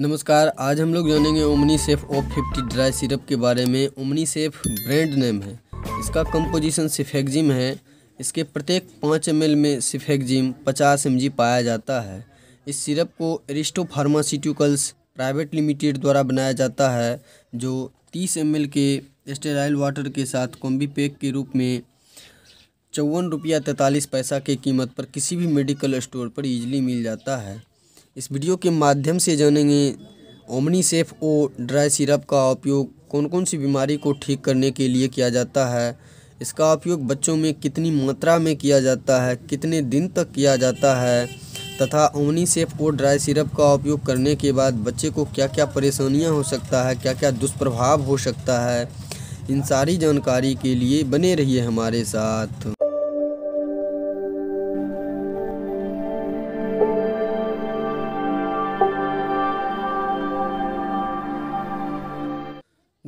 नमस्कार आज हम लोग जानेंगे Omnicef O fifty dry syrup के बारे में ओमनी सेफ ब्रांड नेम है इसका कंपोजिशन सिफेक्जिम है इसके प्रत्येक पाँच एम में सिफेक्जिम पचास एम पाया जाता है इस सिरप को एरिस्टो फार्मास्यूटिकल्स प्राइवेट लिमिटेड द्वारा बनाया जाता है जो तीस एम के स्टेराइल वाटर के साथ कॉम्बी पैक के रूप में चौवन रुपया तैंतालीस पैसा के कीमत पर किसी भी मेडिकल स्टोर पर इजली मिल जाता है इस वीडियो के माध्यम से जानेंगे Omnicef O dry syrup का उपयोग कौन कौन सी बीमारी को ठीक करने के लिए किया जाता है इसका उपयोग बच्चों में कितनी मात्रा में किया जाता है कितने दिन तक किया जाता है तथा Omnicef O dry syrup का उपयोग करने के बाद बच्चे को क्या क्या परेशानियां हो सकता है क्या क्या दुष्प्रभाव हो सकता है इन सारी जानकारी के लिए बने रहिए हमारे साथ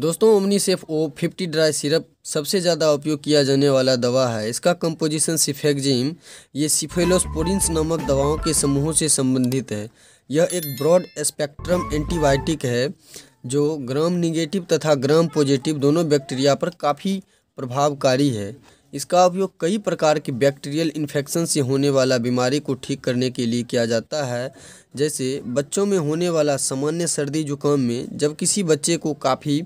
दोस्तों Omnicef O fifty dry syrup सबसे ज़्यादा उपयोग किया जाने वाला दवा है इसका कंपोजिशन सिफेक्जिम ये सिफेलोस्पोरिन्स नामक दवाओं के समूहों से संबंधित है यह एक ब्रॉड स्पेक्ट्रम एंटीबायोटिक है जो ग्राम निगेटिव तथा ग्राम पॉजिटिव दोनों बैक्टीरिया पर काफ़ी प्रभावकारी है इसका उपयोग कई प्रकार के बैक्टीरियल इन्फेक्शन से होने वाला बीमारी को ठीक करने के लिए किया जाता है जैसे बच्चों में होने वाला सामान्य सर्दी जुकाम में जब किसी बच्चे को काफ़ी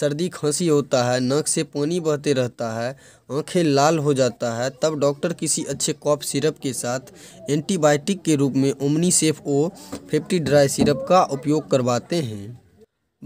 सर्दी खांसी होता है नाक से पानी बहते रहता है आंखें लाल हो जाता है तब डॉक्टर किसी अच्छे कॉप सिरप के साथ एंटीबायोटिक के रूप में Omnicef O fifty dry syrup का उपयोग करवाते हैं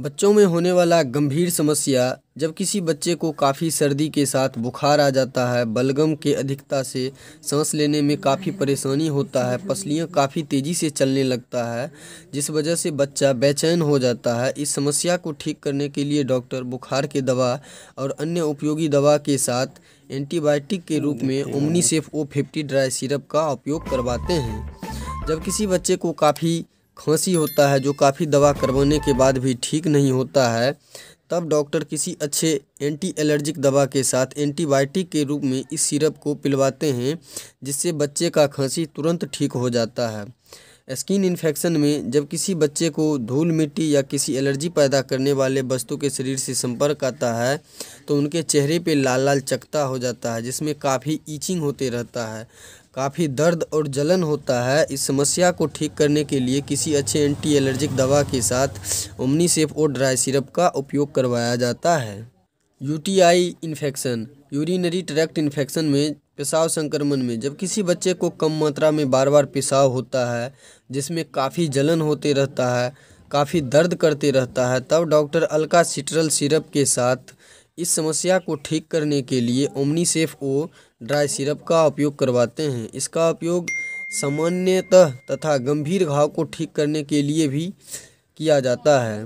बच्चों में होने वाला गंभीर समस्या जब किसी बच्चे को काफ़ी सर्दी के साथ बुखार आ जाता है बलगम के अधिकता से सांस लेने में काफ़ी परेशानी होता है पसलियाँ काफ़ी तेज़ी से चलने लगता है जिस वजह से बच्चा बेचैन हो जाता है इस समस्या को ठीक करने के लिए डॉक्टर बुखार के दवा और अन्य उपयोगी दवा के साथ एंटीबायोटिक के रूप में Omnicef O fifty dry syrup का उपयोग करवाते हैं जब किसी बच्चे को काफ़ी खांसी होता है जो काफ़ी दवा करवाने के बाद भी ठीक नहीं होता है तब डॉक्टर किसी अच्छे एंटी एलर्जिक दवा के साथ एंटीबायोटिक के रूप में इस सिरप को पिलवाते हैं जिससे बच्चे का खांसी तुरंत ठीक हो जाता है स्किन इन्फेक्शन में जब किसी बच्चे को धूल मिट्टी या किसी एलर्जी पैदा करने वाले वस्तु के शरीर से संपर्क आता है तो उनके चेहरे पे लाल लाल चकता हो जाता है जिसमें काफ़ी ईचिंग होते रहता है काफ़ी दर्द और जलन होता है इस समस्या को ठीक करने के लिए किसी अच्छे एंटी एलर्जिक दवा के साथ ओमनी सेफ और ड्राई सिरप का उपयोग करवाया जाता है UTI infection urinary tract infection में पेशाब संक्रमण में जब किसी बच्चे को कम मात्रा में बार बार पेशाब होता है जिसमें काफ़ी जलन होते रहता है काफ़ी दर्द करते रहता है तब डॉक्टर अल्का सिट्रल सिरप के साथ इस समस्या को ठीक करने के लिए Omnicef O dry syrup का उपयोग करवाते हैं इसका उपयोग सामान्यतः तथा गंभीर घाव को ठीक करने के लिए भी किया जाता है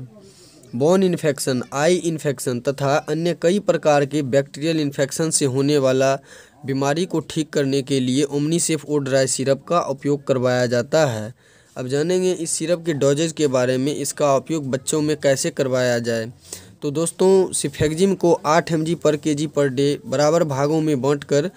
बोन इन्फेक्शन आई इन्फेक्शन तथा अन्य कई प्रकार के बैक्टीरियल इन्फेक्शन से होने वाला बीमारी को ठीक करने के लिए ओमनी सेफ और ड्राई सिरप का उपयोग करवाया जाता है अब जानेंगे इस सिरप के डोजेज के बारे में इसका उपयोग बच्चों में कैसे करवाया जाए तो दोस्तों सिफेक्जिम को 8 एम पर के पर डे बराबर भागों में बाँट कर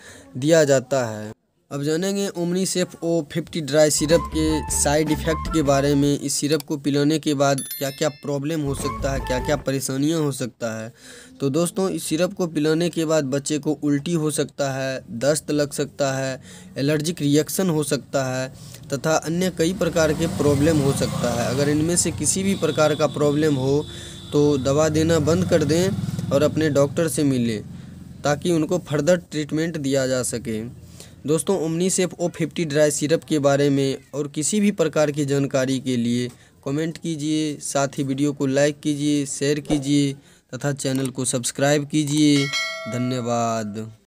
दिया जाता है अब जानेंगे Omnicef O fifty dry syrup के साइड इफ़ेक्ट के बारे में इस सिरप को पिलाने के बाद क्या क्या प्रॉब्लम हो सकता है क्या क्या परेशानियां हो सकता है तो दोस्तों इस सिरप को पिलाने के बाद बच्चे को उल्टी हो सकता है दस्त लग सकता है एलर्जिक रिएक्शन हो सकता है तथा अन्य कई प्रकार के प्रॉब्लम हो सकता है अगर इनमें से किसी भी प्रकार का प्रॉब्लम हो तो दवा देना बंद कर दें और अपने डॉक्टर से मिलें ताकि उनको फर्दर ट्रीटमेंट दिया जा सके दोस्तों Omnicef O fifty dry syrup के बारे में और किसी भी प्रकार की जानकारी के लिए कमेंट कीजिए साथ ही वीडियो को लाइक कीजिए शेयर कीजिए तथा चैनल को सब्सक्राइब कीजिए धन्यवाद